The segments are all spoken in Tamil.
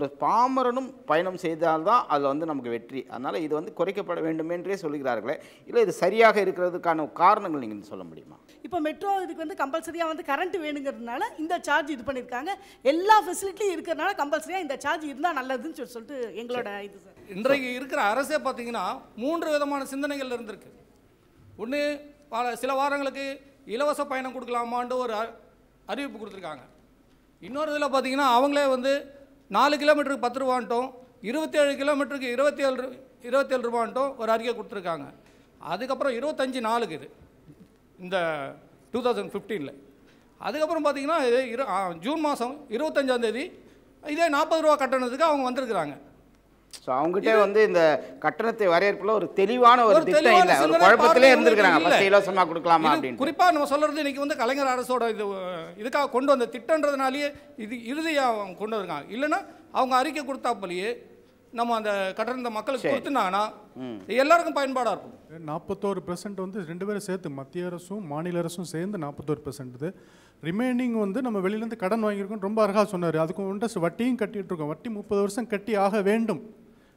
ஒரு பாமரனும் பயணம் செய்தால்தான் அது வந்து நமக்கு வெற்றி அதனால் இது வந்து குறைக்கப்பட வேண்டும் என்றே சொல்கிறார்களே இல்லை இது சரியாக இருக்கிறதுக்கான காரணங்கள் நீங்கள் சொல்ல முடியுமா இப்போ மெட்ரோ இதுக்கு வந்து கம்பல்சரியாக வந்து கரண்ட் வேணுங்கிறதுனால இந்த சார்ஜ் இது பண்ணியிருக்காங்க எல்லா ஃபெசிலிட்டியும் இருக்கிறதுனால கம்பல்சரியாக இந்த சார்ஜ் இருந்தால் நல்லதுன்னு சொல்லி சொல்லிட்டு எங்களோட இது சார் இன்றைக்கு இருக்கிற அரசே பார்த்தீங்கன்னா மூன்று விதமான சிந்தனைகள் இருந்திருக்கு ஒன்று பல சில வாரங்களுக்கு இலவச பயணம் கொடுக்கலாமான்னு ஒரு அறிவிப்பு கொடுத்துருக்காங்க இன்னொரு இதில் பார்த்தீங்கன்னா அவங்களே வந்து நாலு கிலோமீட்டருக்கு பத்து ரூபான்ட்டோம் இருபத்தேழு கிலோமீட்டருக்கு இருபத்தேழு இருபத்தேழு ரூபான்ட்டோம் ஒரு அறிக்கை கொடுத்துருக்காங்க அதுக்கப்புறம் இருபத்தஞ்சி நாளுக்கு இது இந்த டூ தௌசண்ட் ஃபிஃப்டீனில் அதுக்கப்புறம் பார்த்திங்கன்னா இது இரு ஜூன் மாதம் இருபத்தஞ்சாந்தேதி இதே நாற்பது ரூபா கட்டணத்துக்கு அவங்க வந்திருக்கிறாங்க ஸோ அவங்ககிட்ட வந்து இந்த கட்டணத்தை வரையறுப்பில் ஒரு தெளிவான ஒரு திட்டம் இல்லை ஒரு குழப்பத்திலே இருந்திருக்கிறாங்க பத்து இலவசமாக கொடுக்கலாமா அப்படின்னு குறிப்பாக நம்ம சொல்கிறது இன்றைக்கி வந்து கலைஞர் அரசோட இது இதுக்காக கொண்டு வந்த திட்டன்றதுனாலேயே இது இறுதியாக அவங்க கொண்டு வந்திருக்காங்க இல்லைன்னா அவங்க அறிக்கை கொடுத்தா போலயே நம்ம அந்த கட்டணத்தை மக்களுக்கு கொடுத்துனாங்கன்னா எல்லாருக்கும் பயன்பாடாக இருக்கும் நாற்பத்தோரு பெர்சன்ட் வந்து ரெண்டு பேரும் சேர்த்து மத்திய அரசும் மாநில அரசும் சேர்ந்து நாற்பத்தோரு பெர்சன்ட் இது ரிமைனிங் வந்து நம்ம வெளியிலேருந்து கடன் வாங்கியிருக்கோம் ரொம்ப அழகாக சொன்னார் அதுக்கு ஒன்றை வட்டியும் கட்டிகிட்டு இருக்கோம் வட்டி முப்பது வருஷம் கட்டி ஆக வேண்டும்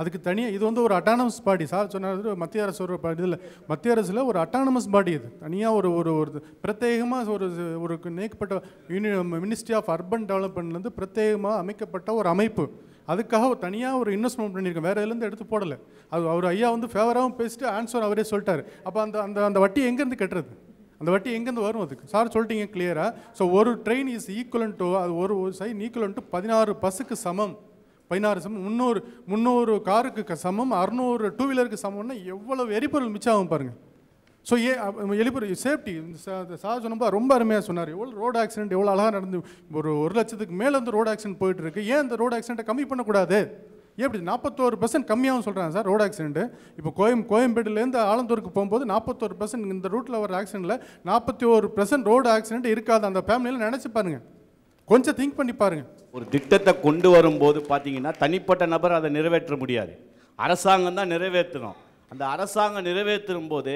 அதுக்கு தனியாக இது வந்து ஒரு அட்டானமஸ் பாடி சார் சொன்னார் மத்திய அரசு ஒரு பாடி இதில் மத்திய அரசில் ஒரு அட்டானமஸ் பாடி இது தனியாக ஒரு ஒரு ஒரு பிரத்யேகமாக ஒரு ஒரு நீக்கப்பட்ட யூனி மினிஸ்ட்ரி ஆஃப் அர்பன் டெவலப்மெண்ட்லேருந்து பிரத்யேகமாக அமைக்கப்பட்ட ஒரு அமைப்பு அதுக்காக ஒரு தனியாக ஒரு இன்வெஸ்ட்மெண்ட் பண்ணியிருக்கேன் வேறு இதுலேருந்து எடுத்து போடலை அது அவர் ஐயா வந்து ஃபேவராகவும் பேசிட்டு ஆன்சர் அவரே சொல்லிட்டார் அப்போ அந்த அந்த அந்த வட்டி எங்கேருந்து கட்டுறது அந்த வட்டி எங்கேருந்து வரும் அதுக்கு சார் சொல்லிட்டீங்க கிளியராக ஸோ ஒரு ட்ரெயின் இஸ் ஈக்குவலன் டு அது ஒரு சைன் ஈக்குவலன் டு பதினாறு பஸ்ஸுக்கு சமம் பதினாறு சமம் முந்நூறு முந்நூறு காருக்கு சமம் அறுநூறு டூ வீலருக்கு சமம்னா எவ்வளோ எரிபொருள் மிச்சம் பாருங்கள் ஸோ ஏ எலிபொருள் சேஃப்டி சார் சொன்னப்போ ரொம்ப அருமையாக சொன்னார் எவ்வளோ ரோடு ஆக்சிடென்ட் எவ்வளோ அழகாக நடந்து ஒரு ஒரு லட்சத்துக்கு மேலே வந்து ரோடு ஆக்சிடென்ட் போயிட்டு இருக்கு ஏன் அந்த ரோடு ஆக்சிடென்ட்டை கம்மி பண்ணக்கூடாது எப்படி நாற்பத்தோரு பர்சன்ட் கம்மியாகவும் சொல்கிறாங்க சார் ரோடு ஆக்சிடென்ட்டு இப்போ கோயம் கோயம்பேடுலேருந்து ஆலந்தூருக்கு போகும்போது நாற்பத்தோரு பர்சன்ட் இந்த ரூட்டில் வர ஆக்சிடென்ட்டில் நாற்பத்தி ஒரு பர்சன்ட் ரோடு ஆக்சிடென்ட் இருக்காது அந்த ஃபேமிலியில் நினச்சி பாருங்கள் கொஞ்சம் திங்க் பண்ணி பாருங்கள் ஒரு திட்டத்தை கொண்டு வரும்போது பார்த்தீங்கன்னா தனிப்பட்ட நபர் அதை நிறைவேற்ற முடியாது அரசாங்கம் தான் நிறைவேற்றணும் அந்த அரசாங்கம் நிறைவேற்றும் போது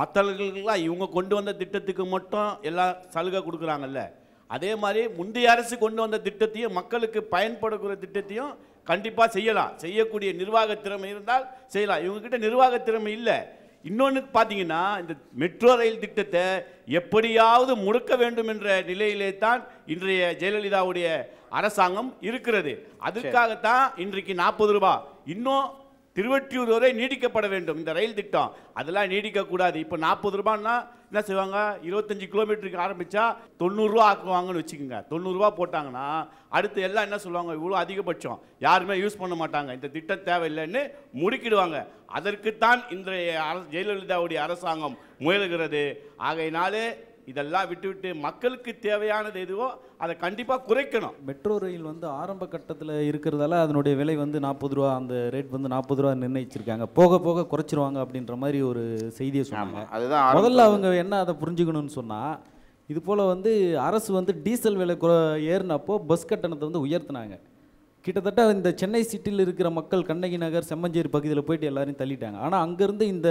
மற்றவர்களுக்கெல்லாம் இவங்க கொண்டு வந்த திட்டத்துக்கு மட்டும் எல்லாம் சலுகை கொடுக்குறாங்கல்ல அதே மாதிரி முந்தைய அரசு கொண்டு வந்த திட்டத்தையும் மக்களுக்கு பயன்படுகிற திட்டத்தையும் கண்டிப்பாக செய்யலாம் செய்யக்கூடிய நிர்வாக திறமை இருந்தால் செய்யலாம் இவங்கக்கிட்ட நிர்வாக திறமை இல்லை இன்னொன்று பார்த்தீங்கன்னா இந்த மெட்ரோ ரயில் திட்டத்தை எப்படியாவது முடுக்க வேண்டும் என்ற நிலையிலே தான் இன்றைய ஜெயலலிதாவுடைய அரசாங்கம் இருக்கிறது அதற்காகத்தான் இன்றைக்கு நாற்பது ரூபா இன்னும் திருவற்றியூர் வரை நீடிக்கப்பட வேண்டும் இந்த ரயில் திட்டம் அதெல்லாம் நீடிக்கக்கூடாது இப்போ நாற்பது ரூபான்னா என்ன செய்வாங்க இருபத்தஞ்சு கிலோமீட்டருக்கு ஆரம்பித்தா தொண்ணூறுரூவா ஆக்குவாங்கன்னு வச்சுக்கோங்க தொண்ணூறுரூவா போட்டாங்கன்னா அடுத்து எல்லாம் என்ன சொல்லுவாங்க இவ்வளோ அதிகபட்சம் யாருமே யூஸ் பண்ண மாட்டாங்க இந்த திட்டம் தேவையில்லைன்னு முடுக்கிடுவாங்க அதற்குத்தான் இன்றைய அரசு ஜெயலலிதாவுடைய அரசாங்கம் முயல்கிறது ஆகையினாலே இதெல்லாம் விட்டுவிட்டு மக்களுக்கு தேவையானது எதுவோ அதை கண்டிப்பாக குறைக்கணும் மெட்ரோ ரயில் வந்து ஆரம்ப கட்டத்தில் இருக்கிறதால அதனுடைய விலை வந்து நாற்பது ரூபா அந்த ரேட் வந்து நாற்பது ரூபா நிர்ணயிச்சிருக்காங்க போக போக குறைச்சிருவாங்க அப்படின்ற மாதிரி ஒரு செய்தியை சொன்னாங்க அதுதான் முதல்ல அவங்க என்ன அதை புரிஞ்சுக்கணும்னு சொன்னால் இது போல் வந்து அரசு வந்து டீசல் விலை ஏறினப்போ பஸ் கட்டணத்தை வந்து உயர்த்தினாங்க கிட்டத்தட்ட இந்த சென்னை சிட்டியில் இருக்கிற மக்கள் கண்ணகி நகர் செம்மஞ்சேரி பகுதியில் போயிட்டு எல்லாரையும் தள்ளிட்டாங்க ஆனால் அங்கேருந்து இந்த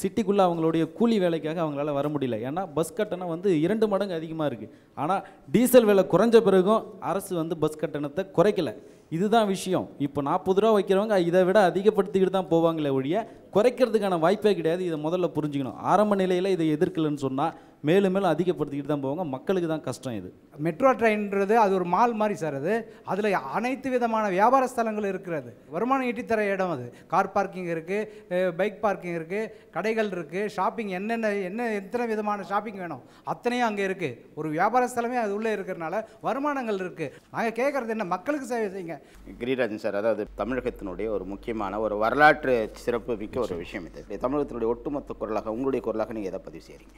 சிட்டிக்குள்ளே அவங்களுடைய கூலி வேலைக்காக அவங்களால வர முடியல ஏன்னா பஸ் கட்டணம் வந்து இரண்டு மடங்கு அதிகமாக இருக்குது ஆனால் டீசல் விலை குறைஞ்ச பிறகும் அரசு வந்து பஸ் கட்டணத்தை குறைக்கலை இதுதான் விஷயம் இப்போ நாற்பது ரூபா வைக்கிறவங்க இதை விட அதிகப்படுத்திக்கிட்டு தான் போவாங்களே ஒழிய குறைக்கிறதுக்கான வாய்ப்பே கிடையாது இதை முதல்ல புரிஞ்சுக்கணும் ஆரம்ப நிலையில் இதை எதிர்க்கலன்னு சொன்னால் மேலும் மேலும் அதிகப்படுத்திக்கிட்டு தான் போவாங்க மக்களுக்கு தான் கஷ்டம் இது மெட்ரோ ட்ரெயின்றது அது ஒரு மால் மாதிரி சார் அது அதில் அனைத்து விதமான வியாபார ஸ்தலங்கள் இருக்கிறது வருமானம் ஈட்டித்தர இடம் அது கார் பார்க்கிங் இருக்குது பைக் பார்க்கிங் இருக்குது கடைகள் இருக்குது ஷாப்பிங் என்னென்ன என்ன எத்தனை விதமான ஷாப்பிங் வேணும் அத்தனையும் அங்கே இருக்குது ஒரு வியாபார ஸ்தலமே அது உள்ளே இருக்கிறனால வருமானங்கள் இருக்குது நாங்கள் கேட்குறது என்ன மக்களுக்கு சேவை செய்யுங்க கிரிராஜன் சார் அதாவது தமிழகத்தினுடைய ஒரு முக்கியமான ஒரு வரலாற்று சிறப்பு மிக்க ஒரு விஷயம் இது தமிழகத்தினுடைய ஒட்டுமொத்த குரலாக உங்களுடைய குரலாக நீங்கள் எதை பதிவு செய்கிறீங்க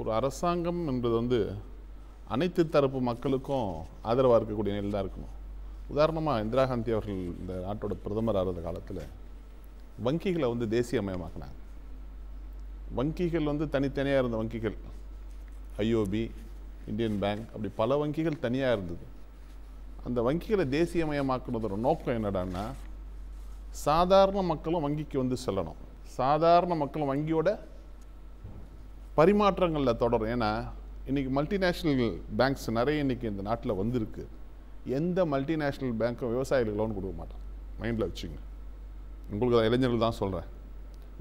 ஒரு அரசாங்கம் என்பது வந்து அனைத்து தரப்பு மக்களுக்கும் ஆதரவாக இருக்கக்கூடிய நிலையில் தான் இருக்கணும் உதாரணமாக இந்திரா காந்தி அவர்கள் இந்த நாட்டோட பிரதமர் ஆகிற காலத்தில் வங்கிகளை வந்து தேசியமயமாக்கினாங்க வங்கிகள் வந்து தனித்தனியாக இருந்த வங்கிகள் ஐஓபி இந்தியன் பேங்க் அப்படி பல வங்கிகள் தனியாக இருந்தது அந்த வங்கிகளை தேசியமயமாக்குனதோட நோக்கம் என்னடான்னா சாதாரண மக்களும் வங்கிக்கு வந்து செல்லணும் சாதாரண மக்களும் வங்கியோட பரிமாற்றங்களில் தொடரும் ஏன்னா இன்றைக்கி மல்டிநேஷ்னல் பேங்க்ஸ் நிறைய இன்றைக்கி இந்த நாட்டில் வந்திருக்கு எந்த மல்டிநேஷ்னல் பேங்க்கும் விவசாயிகளுக்கு லோன் கொடுக்க மாட்டான் மைண்டில் வச்சுங்க உங்களுக்கு இளைஞர்கள் தான் சொல்கிறேன்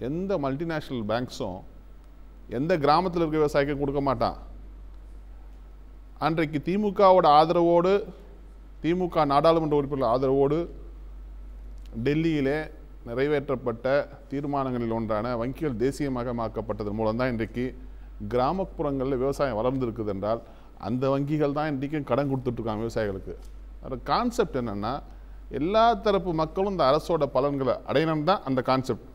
எந்த மல்டிநேஷ்னல் பேங்க்ஸும் எந்த கிராமத்தில் இருக்க விவசாயிக்கும் கொடுக்க மாட்டான் அன்றைக்கு திமுகவோட ஆதரவோடு திமுக நாடாளுமன்ற உறுப்பினர் ஆதரவோடு டெல்லியிலே நிறைவேற்றப்பட்ட தீர்மானங்களில் ஒன்றான வங்கிகள் தேசியமயமாக்கப்பட்டதன் மூலம் தான் இன்றைக்கு கிராமப்புறங்களில் விவசாயம் வளர்ந்துருக்குது என்றால் அந்த வங்கிகள் தான் இன்றைக்கும் கடன் கொடுத்துட்ருக்காங்க விவசாயிகளுக்கு அந்த கான்செப்ட் என்னென்னா எல்லா தரப்பு மக்களும் இந்த அரசோட பலன்களை அடையணும் தான் அந்த கான்செப்ட்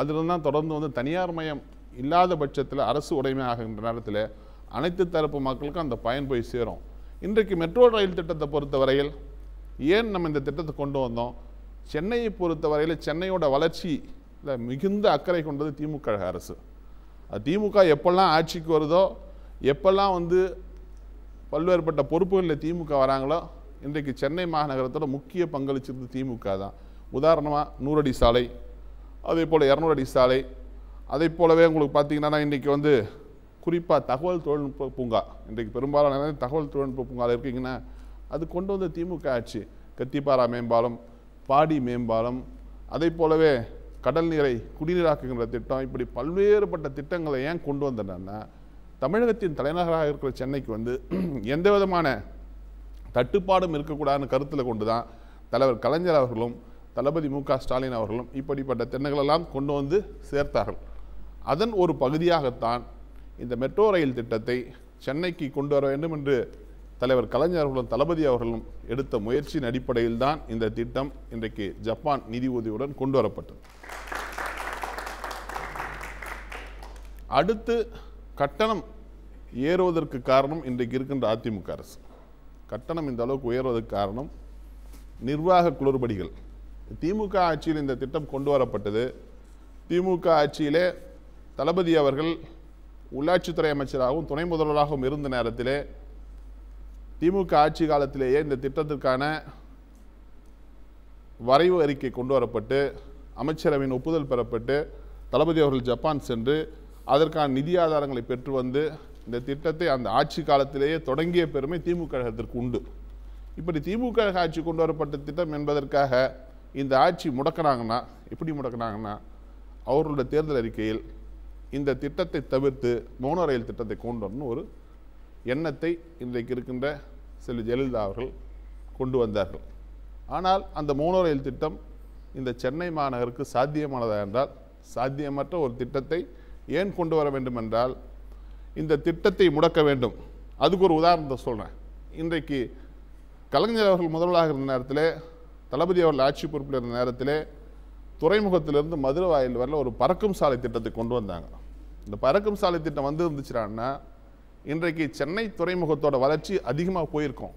அதில் தான் தொடர்ந்து வந்து தனியார் மயம் இல்லாத பட்சத்தில் அரசு உடைமை ஆகின்ற நேரத்தில் அனைத்து தரப்பு மக்களுக்கும் அந்த பயன் போய் சேரும் இன்றைக்கு மெட்ரோ ரயில் திட்டத்தை பொறுத்த வரையில் ஏன் நம்ம இந்த திட்டத்தை கொண்டு வந்தோம் சென்னையை பொறுத்தவரையில் சென்னையோட வளர்ச்சியில் மிகுந்த அக்கறை கொண்டது திமுக அரசு திமுக எப்பெல்லாம் ஆட்சிக்கு வருதோ எப்பெல்லாம் வந்து பல்வேறுபட்ட பொறுப்புகளில் திமுக வராங்களோ இன்றைக்கு சென்னை மாநகரத்தோட முக்கிய பங்களிச்சிருந்தது திமுக தான் உதாரணமாக நூறடி சாலை அதே போல் இரநூறடி சாலை அதே போலவே உங்களுக்கு பார்த்திங்கன்னா இன்றைக்கி வந்து குறிப்பாக தகவல் தொழில்நுட்ப பூங்கா இன்றைக்கு பெரும்பாலான தகவல் தொழில்நுட்ப பூங்காவில் இருக்கீங்கன்னா அது கொண்டு வந்த திமுக ஆட்சி கத்திப்பாரா மேம்பாலம் பாடி மேம்பாலம் அதை போலவே கடல் நீரை குடிநீராக்குகின்ற திட்டம் இப்படி பல்வேறுபட்ட திட்டங்களை ஏன் கொண்டு வந்தனன்னா தமிழகத்தின் தலைநகராக இருக்கிற சென்னைக்கு வந்து எந்த விதமான தட்டுப்பாடும் இருக்கக்கூடாதுன்னு கருத்தில் கொண்டு தான் தலைவர் கலைஞர் அவர்களும் தளபதி மு ஸ்டாலின் அவர்களும் இப்படிப்பட்ட திட்டங்களெல்லாம் கொண்டு வந்து சேர்த்தார்கள் அதன் ஒரு பகுதியாகத்தான் இந்த மெட்ரோ ரயில் திட்டத்தை சென்னைக்கு கொண்டு வர வேண்டும் என்று தலைவர் கலைஞர் அவர்களும் தளபதி அவர்களும் எடுத்த முயற்சியின் அடிப்படையில் தான் இந்த திட்டம் இன்றைக்கு ஜப்பான் நிதி உதவியுடன் கொண்டு வரப்பட்டது அடுத்து கட்டணம் ஏறுவதற்கு காரணம் இன்றைக்கு இருக்கின்ற அதிமுக அரசு கட்டணம் இந்த அளவுக்கு உயர்வதற்கு காரணம் நிர்வாக குளறுபடிகள் திமுக ஆட்சியில் இந்த திட்டம் கொண்டு வரப்பட்டது திமுக ஆட்சியிலே தளபதி அவர்கள் உள்ளாட்சித்துறை அமைச்சராகவும் துணை முதல்வராகவும் இருந்த நேரத்திலே திமுக ஆட்சி காலத்திலேயே இந்த திட்டத்திற்கான வரைவு அறிக்கை கொண்டு வரப்பட்டு அமைச்சரவையின் ஒப்புதல் பெறப்பட்டு தளபதி அவர்கள் ஜப்பான் சென்று அதற்கான நிதி ஆதாரங்களை பெற்று வந்து இந்த திட்டத்தை அந்த ஆட்சி காலத்திலேயே தொடங்கிய பெருமை திமுக கழகத்திற்கு உண்டு இப்படி திமுக கழக ஆட்சி கொண்டு வரப்பட்ட திட்டம் என்பதற்காக இந்த ஆட்சி முடக்கினாங்கன்னா எப்படி முடக்கினாங்கன்னா அவர்களோட தேர்தல் அறிக்கையில் இந்த திட்டத்தை தவிர்த்து மோனோ ரயில் திட்டத்தை கொண்டு வரணும்னு ஒரு எண்ணத்தை இன்றைக்கு இருக்கின்ற செல்வி ஜெயலலிதா அவர்கள் கொண்டு வந்தார்கள் ஆனால் அந்த மோனோ ரயில் திட்டம் இந்த சென்னை மாநகருக்கு சாத்தியமானதா என்றால் சாத்தியமற்ற ஒரு திட்டத்தை ஏன் கொண்டு வர வேண்டும் என்றால் இந்த திட்டத்தை முடக்க வேண்டும் அதுக்கு ஒரு உதாரணத்தை சொல்கிறேன் இன்றைக்கு கலைஞர் அவர்கள் முதல்வராக இருந்த நேரத்தில் தளபதி அவர்கள் ஆட்சி பொறுப்பில் இருந்த நேரத்தில் துறைமுகத்திலிருந்து மதுரை வாயில் வரல ஒரு பறக்கும் சாலை திட்டத்தை கொண்டு வந்தாங்க இந்த பறக்கும் சாலை திட்டம் வந்து இருந்துச்சுறான்னா இன்றைக்கு சென்னை துறைமுகத்தோட வளர்ச்சி அதிகமாக போயிருக்கோம்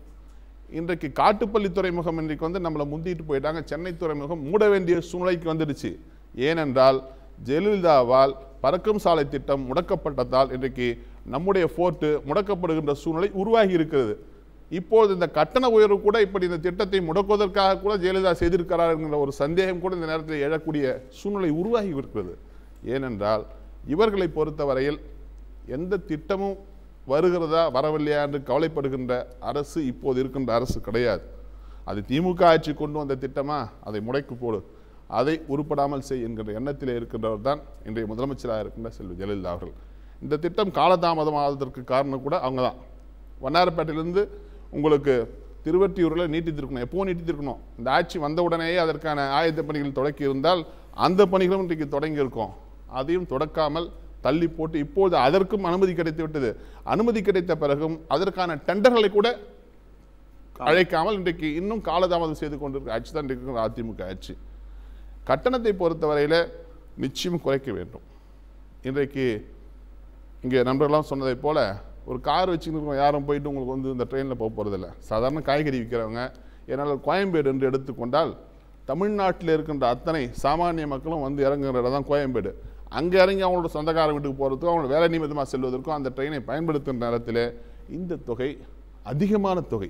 இன்றைக்கு காட்டுப்பள்ளி துறைமுகம் இன்றைக்கு வந்து நம்மளை முந்திட்டு போயிட்டாங்க சென்னை துறைமுகம் மூட வேண்டிய சூழ்நிலைக்கு வந்துடுச்சு ஏனென்றால் ஜெயலலிதாவால் பறக்கும் சாலை திட்டம் முடக்கப்பட்டதால் இன்றைக்கு நம்முடைய ஃபோர்ட்டு முடக்கப்படுகின்ற சூழ்நிலை உருவாகி இருக்கிறது இப்போது இந்த கட்டண உயர்வு கூட இப்படி இந்த திட்டத்தை முடக்குவதற்காக கூட ஜெயலலிதா செய்திருக்கிறார் என்கிற ஒரு சந்தேகம் கூட இந்த நேரத்தில் எழக்கூடிய சூழ்நிலை உருவாகி இருக்கிறது ஏனென்றால் இவர்களை பொறுத்தவரையில் எந்த திட்டமும் வருகிறதா வரவில்லையா என்று கவலைப்படுகின்ற அரசு இப்போது இருக்கின்ற அரசு கிடையாது அது திமுக ஆட்சி கொண்டு வந்த திட்டமா அதை முடைக்கு போடு அதை உருப்படாமல் செய் என்கிற எண்ணத்தில் இருக்கின்றவர் தான் இன்றைய முதலமைச்சராக இருக்கின்ற செல்வி ஜெயலலிதா அவர்கள் இந்த திட்டம் காலதாமதமாவதற்கு காரணம் கூட அவங்க தான் வண்ணாரப்பேட்டையிலிருந்து உங்களுக்கு திருவற்றியூரில் நீட்டித்திருக்கணும் எப்போ நீட்டித்திருக்கணும் இந்த ஆட்சி வந்த உடனேயே அதற்கான ஆயத்த பணிகள் தொடக்கி இருந்தால் அந்த பணிகளும் இன்றைக்கு தொடங்கியிருக்கோம் அதையும் தொடக்காமல் தள்ளி போட்டு இப்போது அதற்கும் அனுமதி கிடைத்து விட்டது அனுமதி கிடைத்த பிறகும் அதற்கான டெண்டர்களை கூட அழைக்காமல் இன்றைக்கு இன்னும் காலதாமதம் செய்து கொண்டிருக்க ஆட்சி தான் இருக்கிற அதிமுக ஆட்சி கட்டணத்தை பொறுத்தவரையில் நிச்சயம் குறைக்க வேண்டும் இன்றைக்கு இங்கே நண்பர்கள்லாம் சொன்னதை போல் ஒரு கார் வச்சுருக்கோம் யாரும் போயிட்டு உங்களுக்கு வந்து இந்த ட்ரெயினில் போக போகிறதில்ல சாதாரண காய்கறி விற்கிறவங்க என்னால் கோயம்பேடு என்று எடுத்துக்கொண்டால் தமிழ்நாட்டில் இருக்கின்ற அத்தனை சாமானிய மக்களும் வந்து இறங்குகிற இடம் தான் கோயம்பேடு அங்கே இறங்கி அவங்களோட சொந்தக்கார வீட்டுக்கு போகிறதுக்கும் அவங்களோட வேலை நிமித்தமாக செல்வதற்கும் அந்த ட்ரெயினை பயன்படுத்துகிற நேரத்தில் இந்த தொகை அதிகமான தொகை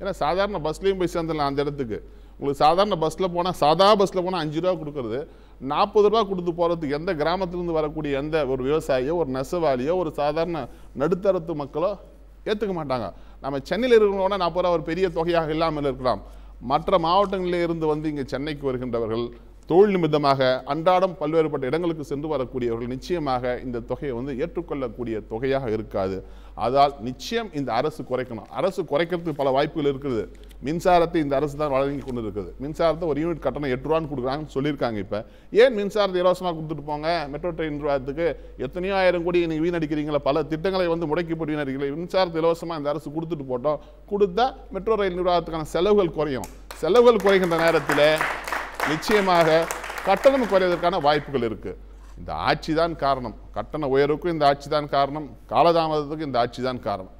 ஏன்னா சாதாரண பஸ்லேயும் போய் சேர்ந்துடலாம் அந்த இடத்துக்கு உங்களுக்கு சாதாரண பஸ்ஸில் போனால் சாதா பஸ்ஸில் போனால் அஞ்சு ரூபா கொடுக்குறது நாற்பது ரூபா கொடுத்து போகிறதுக்கு எந்த கிராமத்துலேருந்து வரக்கூடிய எந்த ஒரு விவசாயியோ ஒரு நெசவாளியோ ஒரு சாதாரண நடுத்தரத்து மக்களோ ஏற்றுக்க மாட்டாங்க நம்ம சென்னையில் இருக்கிறவங்களோட நாற்பது ரூபா ஒரு பெரிய தொகையாக இல்லாமல் இருக்கலாம் மற்ற மாவட்டங்களில் இருந்து வந்து இங்கே சென்னைக்கு வருகின்றவர்கள் தொழில் நிமித்தமாக அன்றாடம் பல்வேறுபட்ட இடங்களுக்கு சென்று வரக்கூடியவர்கள் நிச்சயமாக இந்த தொகையை வந்து ஏற்றுக்கொள்ளக்கூடிய தொகையாக இருக்காது அதால் நிச்சயம் இந்த அரசு குறைக்கணும் அரசு குறைக்கிறதுக்கு பல வாய்ப்புகள் இருக்குது மின்சாரத்தை இந்த அரசு தான் வழங்கி கொண்டு இருக்குது மின்சாரத்தை ஒரு யூனிட் கட்டணம் எட்டு ரூபான்னு கொடுக்குறாங்கன்னு சொல்லியிருக்காங்க இப்போ ஏன் மின்சாரத்தை இலவசமாக கொடுத்துட்டு போங்க மெட்ரோ ட்ரெயின் நிர்வாகத்துக்கு எத்தனையோ ஆயிரம் கோடி நீங்கள் வீணடிக்கிறீங்களா பல திட்டங்களை வந்து முடக்கி போட்டு வீணடிக்கிறீங்க மின்சாரத்தை இலவசமாக இந்த அரசு கொடுத்துட்டு போட்டோம் கொடுத்தா மெட்ரோ ரயில் நிர்வாகத்துக்கான செலவுகள் குறையும் செலவுகள் குறைகின்ற நேரத்தில் நிச்சயமாக கட்டணம் குறைவதற்கான வாய்ப்புகள் இருக்குது இந்த ஆட்சி தான் காரணம் கட்டண உயர்வுக்கும் இந்த ஆட்சி தான் காரணம் காலதாமதத்துக்கும் இந்த ஆட்சி தான் காரணம்